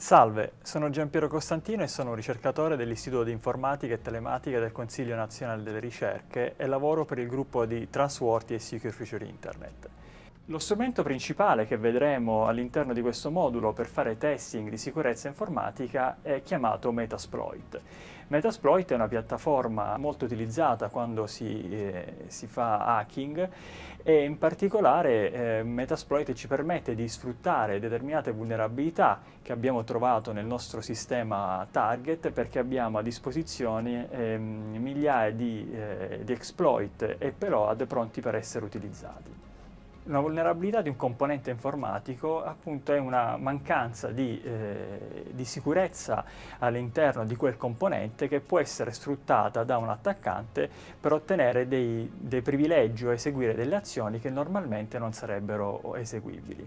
Salve, sono Giampiero Costantino e sono ricercatore dell'Istituto di Informatica e Telematica del Consiglio Nazionale delle Ricerche e lavoro per il gruppo di Trustworthy e Secure Future Internet. Lo strumento principale che vedremo all'interno di questo modulo per fare testing di sicurezza informatica è chiamato Metasploit. Metasploit è una piattaforma molto utilizzata quando si, eh, si fa hacking e in particolare eh, Metasploit ci permette di sfruttare determinate vulnerabilità che abbiamo trovato nel nostro sistema target perché abbiamo a disposizione eh, migliaia di, eh, di exploit e però OAD pronti per essere utilizzati. Una vulnerabilità di un componente informatico appunto è una mancanza di, eh, di sicurezza all'interno di quel componente che può essere sfruttata da un attaccante per ottenere dei, dei privilegi o eseguire delle azioni che normalmente non sarebbero eseguibili.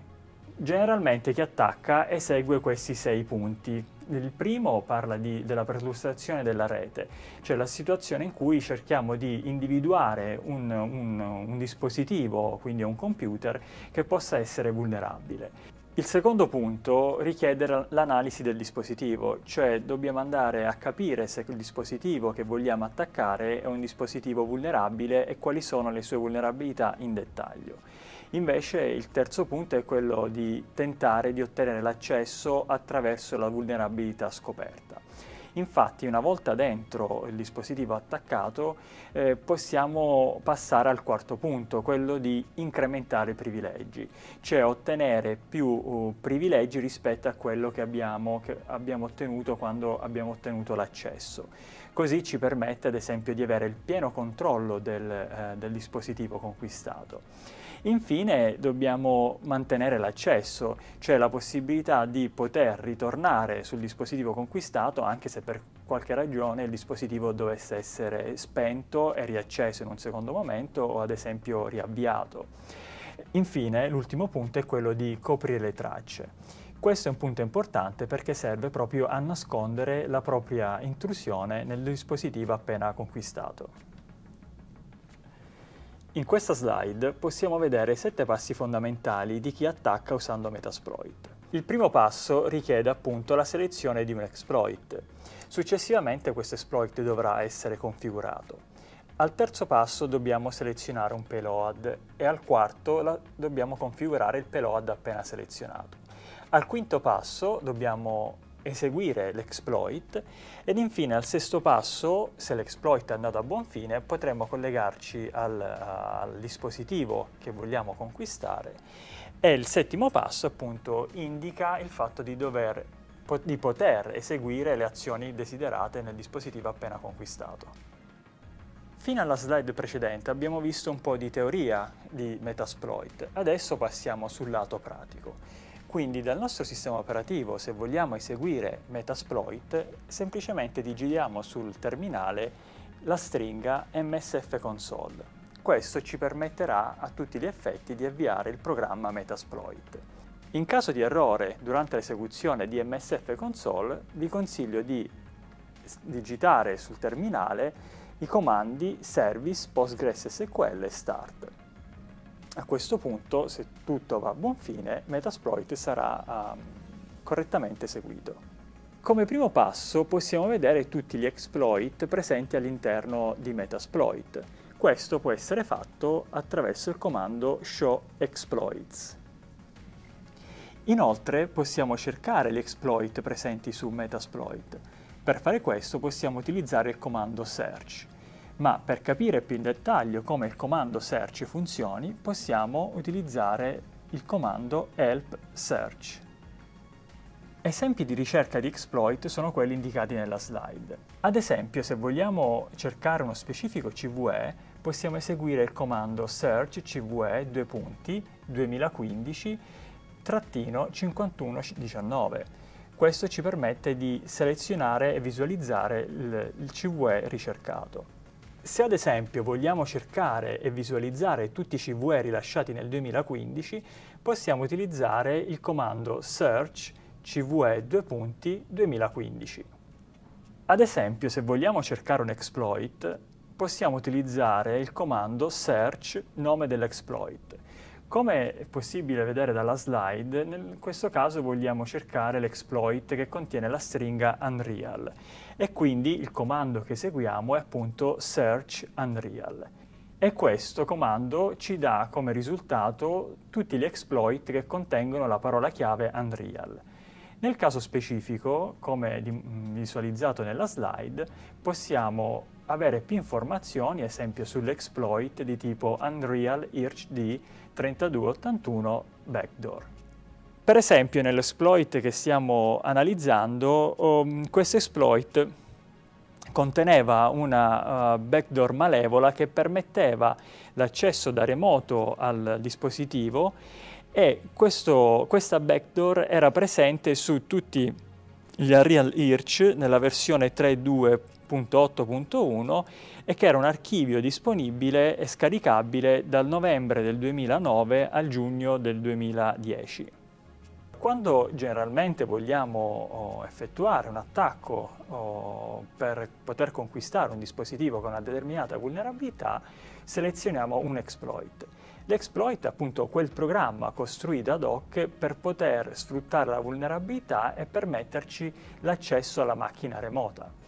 Generalmente chi attacca esegue questi sei punti il primo parla di, della perlustrazione della rete, cioè la situazione in cui cerchiamo di individuare un, un, un dispositivo, quindi un computer, che possa essere vulnerabile. Il secondo punto richiede l'analisi del dispositivo, cioè dobbiamo andare a capire se il dispositivo che vogliamo attaccare è un dispositivo vulnerabile e quali sono le sue vulnerabilità in dettaglio. Invece il terzo punto è quello di tentare di ottenere l'accesso attraverso la vulnerabilità scoperta. Infatti una volta dentro il dispositivo attaccato eh, possiamo passare al quarto punto, quello di incrementare i privilegi, cioè ottenere più uh, privilegi rispetto a quello che abbiamo, che abbiamo ottenuto quando abbiamo ottenuto l'accesso. Così ci permette ad esempio di avere il pieno controllo del, eh, del dispositivo conquistato. Infine dobbiamo mantenere l'accesso, cioè la possibilità di poter ritornare sul dispositivo conquistato anche se per qualche ragione il dispositivo dovesse essere spento e riacceso in un secondo momento o ad esempio riavviato. Infine, l'ultimo punto è quello di coprire le tracce. Questo è un punto importante perché serve proprio a nascondere la propria intrusione nel dispositivo appena conquistato. In questa slide possiamo vedere i sette passi fondamentali di chi attacca usando Metasploit. Il primo passo richiede appunto la selezione di un exploit. Successivamente questo exploit dovrà essere configurato. Al terzo passo dobbiamo selezionare un payload e al quarto la, dobbiamo configurare il payload appena selezionato. Al quinto passo dobbiamo eseguire l'exploit ed infine al sesto passo, se l'exploit è andato a buon fine, potremo collegarci al, al dispositivo che vogliamo conquistare e il settimo passo appunto indica il fatto di dover di poter eseguire le azioni desiderate nel dispositivo appena conquistato. Fino alla slide precedente abbiamo visto un po' di teoria di Metasploit, adesso passiamo sul lato pratico. Quindi dal nostro sistema operativo, se vogliamo eseguire Metasploit, semplicemente digitiamo sul terminale la stringa MSF console. Questo ci permetterà a tutti gli effetti di avviare il programma Metasploit. In caso di errore durante l'esecuzione di MSF console, vi consiglio di digitare sul terminale i comandi service postgres SQL start. A questo punto, se tutto va a buon fine, Metasploit sarà um, correttamente eseguito. Come primo passo possiamo vedere tutti gli exploit presenti all'interno di Metasploit. Questo può essere fatto attraverso il comando show exploits. Inoltre possiamo cercare gli exploit presenti su Metasploit. Per fare questo possiamo utilizzare il comando search ma per capire più in dettaglio come il comando search funzioni possiamo utilizzare il comando help search. Esempi di ricerca di exploit sono quelli indicati nella slide. Ad esempio, se vogliamo cercare uno specifico CVE, possiamo eseguire il comando search CVE 22015 5119. Questo ci permette di selezionare e visualizzare il CVE ricercato. Se ad esempio vogliamo cercare e visualizzare tutti i CVE rilasciati nel 2015, possiamo utilizzare il comando search CVE 2.2015. Ad esempio, se vogliamo cercare un exploit, possiamo utilizzare il comando search nome dell'exploit come è possibile vedere dalla slide, in questo caso vogliamo cercare l'exploit che contiene la stringa Unreal e quindi il comando che eseguiamo è appunto search Unreal. E questo comando ci dà come risultato tutti gli exploit che contengono la parola chiave Unreal. Nel caso specifico, come mm, visualizzato nella slide, possiamo avere più informazioni, ad esempio sull'exploit di tipo Unreal IRCD 3281 backdoor. Per esempio nell'exploit che stiamo analizzando, um, questo exploit conteneva una uh, backdoor malevola che permetteva l'accesso da remoto al dispositivo e questo, questa backdoor era presente su tutti gli Unreal Hirsch nella versione 3.2 3.8.1 e che era un archivio disponibile e scaricabile dal novembre del 2009 al giugno del 2010 quando generalmente vogliamo oh, effettuare un attacco oh, per poter conquistare un dispositivo con una determinata vulnerabilità, selezioniamo un exploit. L'exploit è appunto quel programma costruito ad hoc per poter sfruttare la vulnerabilità e permetterci l'accesso alla macchina remota.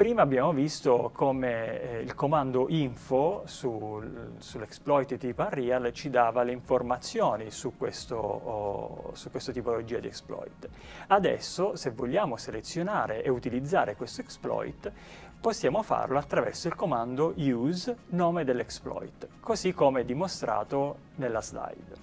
Prima abbiamo visto come eh, il comando info sul, sull'exploit tipo Unreal ci dava le informazioni su, questo, oh, su questa tipologia di exploit. Adesso, se vogliamo selezionare e utilizzare questo exploit, possiamo farlo attraverso il comando use nome dell'exploit, così come dimostrato nella slide.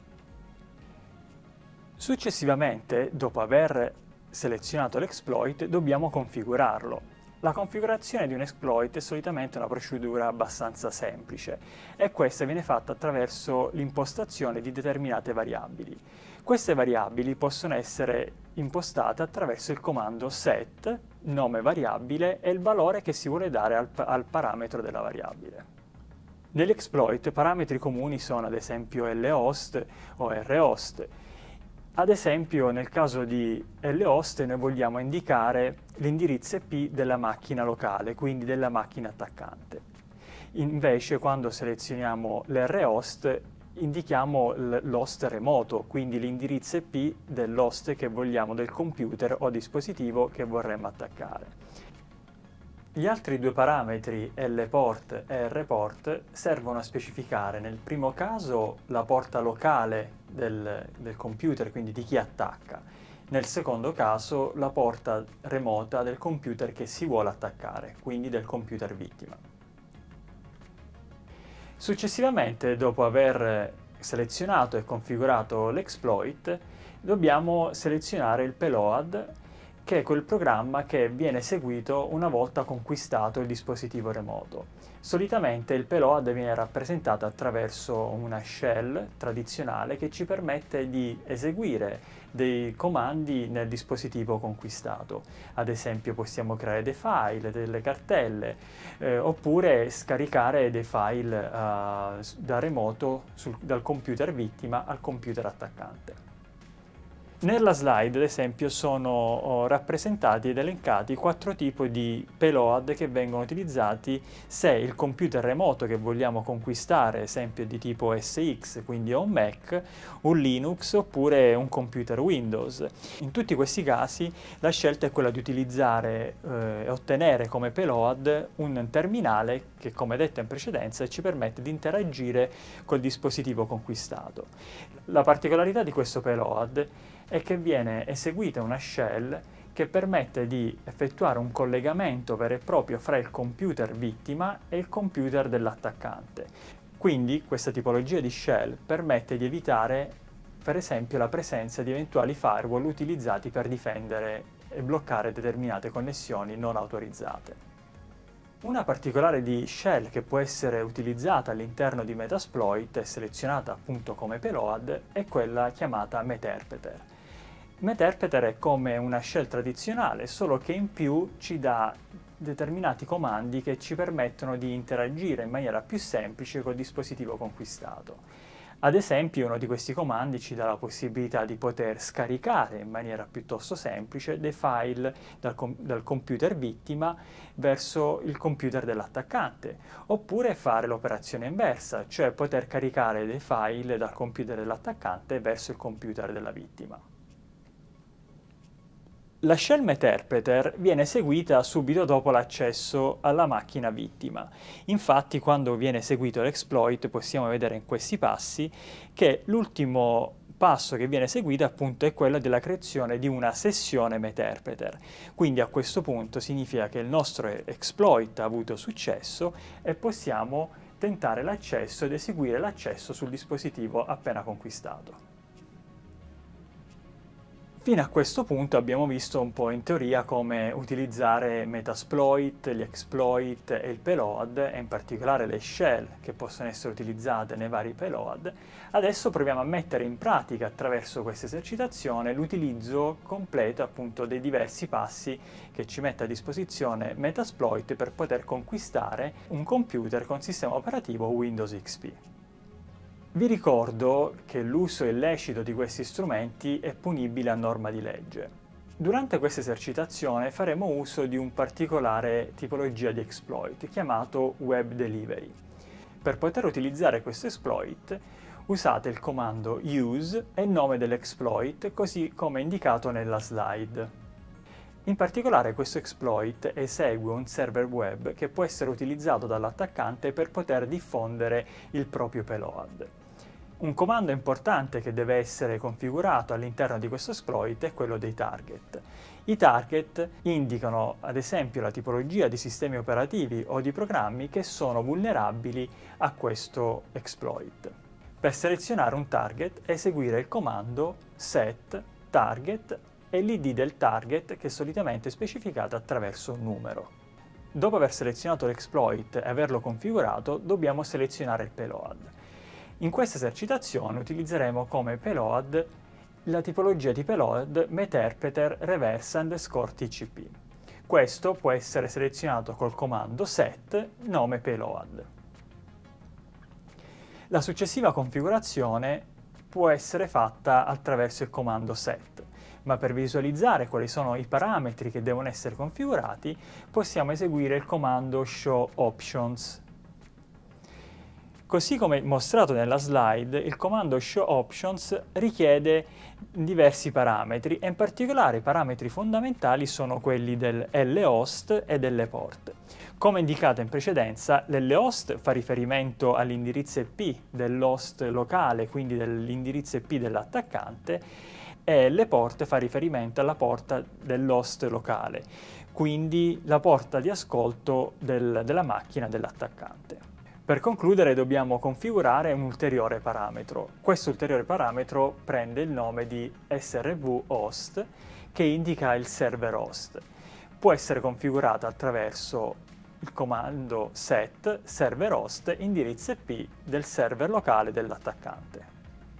Successivamente, dopo aver selezionato l'exploit, dobbiamo configurarlo la configurazione di un exploit è solitamente una procedura abbastanza semplice e questa viene fatta attraverso l'impostazione di determinate variabili. Queste variabili possono essere impostate attraverso il comando set, nome variabile e il valore che si vuole dare al, al parametro della variabile. Nell'exploit parametri comuni sono ad esempio lhost o rhost, ad esempio nel caso di L-host noi vogliamo indicare l'indirizzo IP della macchina locale, quindi della macchina attaccante. Invece quando selezioniamo l'R-host indichiamo l'host remoto, quindi l'indirizzo IP dell'host che vogliamo del computer o dispositivo che vorremmo attaccare. Gli altri due parametri lport e rport servono a specificare nel primo caso la porta locale del, del, computer, quindi di chi attacca, nel secondo caso la porta remota del computer che si vuole attaccare, quindi del computer vittima. Successivamente, dopo aver selezionato e configurato l'exploit, dobbiamo selezionare il payload che è quel programma che viene eseguito una volta conquistato il dispositivo remoto. Solitamente il payload viene rappresentato attraverso una shell tradizionale che ci permette di eseguire dei comandi nel dispositivo conquistato. Ad esempio possiamo creare dei file, delle cartelle, eh, oppure scaricare dei file eh, da remoto sul, dal computer vittima al computer attaccante. Nella slide, ad esempio, sono oh, rappresentati ed elencati quattro tipi di payload che vengono utilizzati se il computer remoto che vogliamo conquistare, ad esempio di tipo SX, quindi un Mac, un Linux oppure un computer Windows. In tutti questi casi la scelta è quella di utilizzare eh, e ottenere come payload un terminale che, come detto in precedenza, ci permette di interagire col dispositivo conquistato. La particolarità di questo payload è che viene eseguita una shell che permette di effettuare un collegamento vero e proprio fra il computer vittima e il computer dell'attaccante. Quindi questa tipologia di shell permette di evitare per esempio la presenza di eventuali firewall utilizzati per difendere e bloccare determinate connessioni non autorizzate. Una particolare di shell che può essere utilizzata all'interno di Metasploit e selezionata appunto come payload è quella chiamata Meterpreter. Meterpreter è come una shell tradizionale, solo che in più ci dà determinati comandi che ci permettono di interagire in maniera più semplice col dispositivo conquistato. Ad esempio uno di questi comandi ci dà la possibilità di poter scaricare in maniera piuttosto semplice dei file dal, com dal computer vittima verso il computer dell'attaccante, oppure fare l'operazione inversa, cioè poter caricare dei file dal computer dell'attaccante verso il computer della vittima. La scelma interpreter viene eseguita subito dopo l'accesso alla macchina vittima. Infatti quando viene eseguito l'exploit possiamo vedere in questi passi che l'ultimo passo che viene eseguito appunto è quello della creazione di una sessione meterpreter. Quindi a questo punto significa che il nostro exploit ha avuto successo e possiamo tentare l'accesso ed eseguire l'accesso sul dispositivo appena conquistato. Fino a questo punto abbiamo visto un po' in teoria come utilizzare metasploit, gli exploit e il payload e in particolare le shell che possono essere utilizzate nei vari payload. Adesso proviamo a mettere in pratica attraverso questa esercitazione l'utilizzo completo appunto dei diversi passi che ci mette a disposizione metasploit per poter conquistare un computer con sistema operativo Windows XP. Vi ricordo che l'uso illecito di questi strumenti è punibile a norma di legge. Durante questa esercitazione faremo uso di un particolare tipologia di exploit chiamato web delivery. Per poter utilizzare questo exploit usate il comando use e il nome dell'exploit così come indicato nella slide. In particolare questo exploit esegue un server web che può essere utilizzato dall'attaccante per poter diffondere il proprio payload. Un comando importante che deve essere configurato all'interno di questo exploit è quello dei target. I target indicano ad esempio la tipologia di sistemi operativi o di programmi che sono vulnerabili a questo exploit. Per selezionare un target eseguire il comando set target e l'id del target che solitamente è specificato attraverso un numero. Dopo aver selezionato l'exploit e averlo configurato, dobbiamo selezionare il payload. In questa esercitazione utilizzeremo come payload la tipologia di payload meterpreter reverse underscore tcp. Questo può essere selezionato col comando set nome payload. La successiva configurazione può essere fatta attraverso il comando set ma per visualizzare quali sono i parametri che devono essere configurati possiamo eseguire il comando show options. Così come mostrato nella slide, il comando show options richiede diversi parametri e in particolare i parametri fondamentali sono quelli del e delle port. Come indicato in precedenza, l'lhost fa riferimento all'indirizzo IP dell'host locale, quindi dell'indirizzo IP dell'attaccante, e le porte fa riferimento alla porta dell'host locale, quindi la porta di ascolto del, della macchina dell'attaccante. Per concludere dobbiamo configurare un ulteriore parametro. Questo ulteriore parametro prende il nome di SRV host che indica il server host. Può essere configurata attraverso il comando set server host indirizzo IP del server locale dell'attaccante.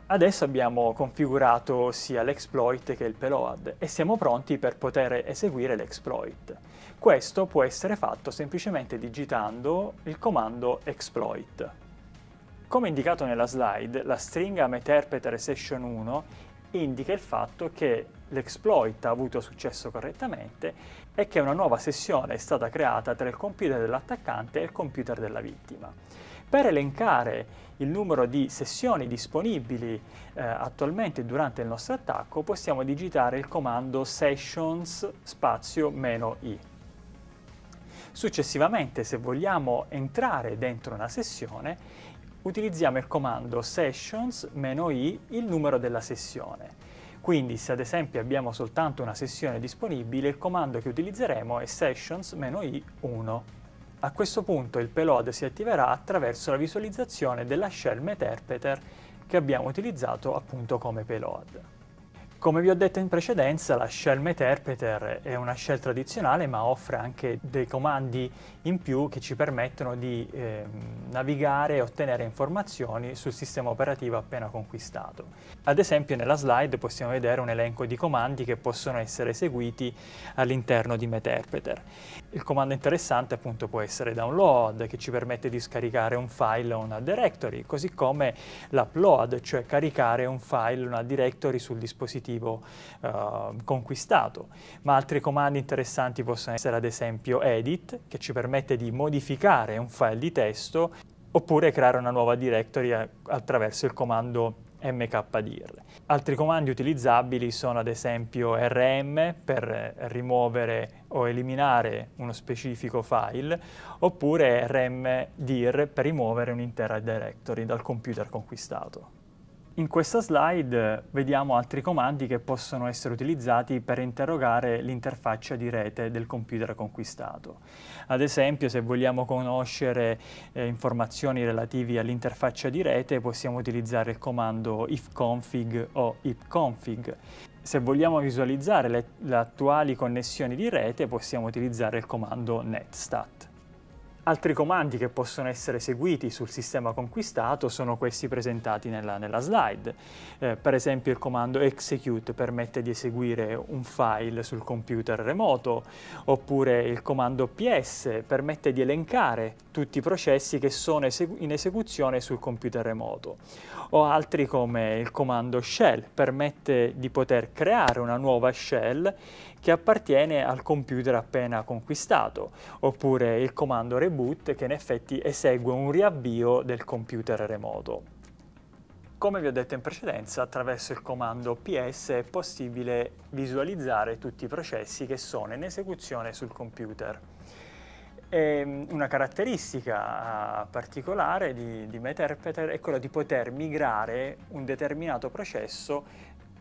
Adesso abbiamo configurato sia l'exploit che il payload e siamo pronti per poter eseguire l'exploit. Questo può essere fatto semplicemente digitando il comando exploit. Come indicato nella slide, la stringa meterpreter session 1 indica il fatto che l'exploit ha avuto successo correttamente e che una nuova sessione è stata creata tra il computer dell'attaccante e il computer della vittima. Per elencare il numero di sessioni disponibili eh, attualmente durante il nostro attacco, possiamo digitare il comando sessions spazio meno i. Successivamente, se vogliamo entrare dentro una sessione, utilizziamo il comando sessions-i meno il numero della sessione. Quindi se ad esempio abbiamo soltanto una sessione disponibile, il comando che utilizzeremo è sessions-i1. A questo punto il payload si attiverà attraverso la visualizzazione della shell meterpreter che abbiamo utilizzato appunto come payload. Come vi ho detto in precedenza, la shell Meterpreter è una shell tradizionale ma offre anche dei comandi in più che ci permettono di eh, navigare e ottenere informazioni sul sistema operativo appena conquistato. Ad esempio nella slide possiamo vedere un elenco di comandi che possono essere eseguiti all'interno di Meterpreter. Il comando interessante appunto può essere download che ci permette di scaricare un file o una directory, così come l'upload, cioè caricare un file o una directory sul dispositivo obiettivo eh, conquistato. Ma altri comandi interessanti possono essere ad esempio edit, che ci permette di modificare un file di testo, oppure creare una nuova directory attraverso il comando mkdir. Altri comandi utilizzabili sono ad esempio rm per rimuovere o eliminare uno specifico file oppure rmdir per rimuovere un'intera directory dal computer conquistato. In questa slide eh, vediamo altri comandi che possono essere utilizzati per interrogare l'interfaccia di rete del computer conquistato. Ad esempio, se vogliamo conoscere eh, informazioni relative all'interfaccia di rete, possiamo utilizzare il comando ifconfig o ipconfig. Se vogliamo visualizzare le, le attuali connessioni di rete, possiamo utilizzare il comando netstat. Altri comandi che possono essere eseguiti sul sistema conquistato sono questi presentati nella, nella slide. Eh, per esempio il comando execute permette di eseguire un file sul computer remoto, oppure il comando ps permette di elencare tutti i processi che sono esegu in esecuzione sul computer remoto. O altri come il comando shell permette di poter creare una nuova shell che appartiene al computer appena conquistato, oppure il comando reboot reboot che in effetti esegue un riavvio del computer remoto. Come vi ho detto in precedenza, attraverso il comando PS è possibile visualizzare tutti i processi che sono in esecuzione sul computer. E mm, una caratteristica ah, particolare di, di MetaInterpreter è quella di poter migrare un determinato processo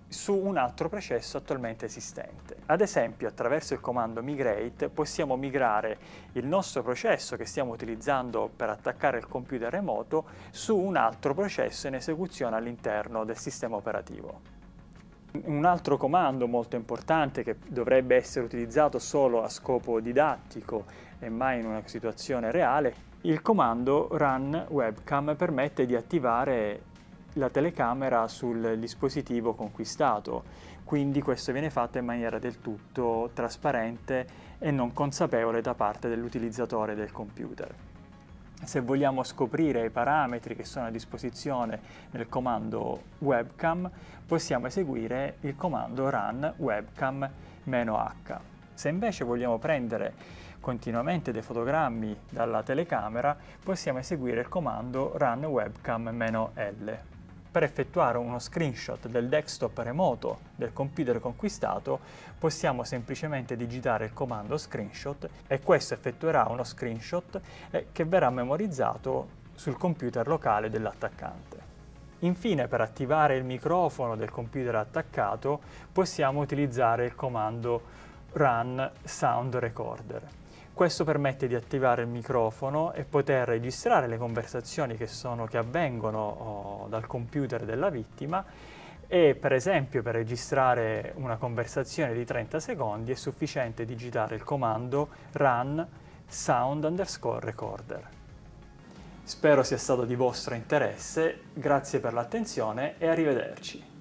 su un altro processo attualmente esistente. Ad esempio, attraverso il comando migrate possiamo migrare il nostro processo che stiamo utilizzando per attaccare il computer remoto su un altro processo in esecuzione all'interno del sistema operativo. Un altro comando molto importante che dovrebbe essere utilizzato solo a scopo didattico e mai in una situazione reale, il comando run webcam permette di attivare la telecamera sul dispositivo conquistato, quindi questo viene fatto in maniera del tutto trasparente e non consapevole da parte dell'utilizzatore del computer. Se vogliamo scoprire i parametri che sono a disposizione nel comando webcam, possiamo eseguire il comando run webcam-h. Se invece vogliamo prendere continuamente dei fotogrammi dalla telecamera, possiamo eseguire il comando run webcam-l per effettuare uno screenshot del desktop remoto del computer conquistato possiamo semplicemente digitare il comando screenshot e questo effettuerà uno screenshot eh, che verrà memorizzato sul computer locale dell'attaccante. Infine per attivare il microfono del computer attaccato possiamo utilizzare il comando run sound recorder. Questo permette di attivare il microfono e poter registrare le conversazioni che, sono, che avvengono oh, dal computer della vittima e per esempio per registrare una conversazione di 30 secondi è sufficiente digitare il comando run sound underscore recorder. Spero sia stato di vostro interesse, grazie per l'attenzione e arrivederci.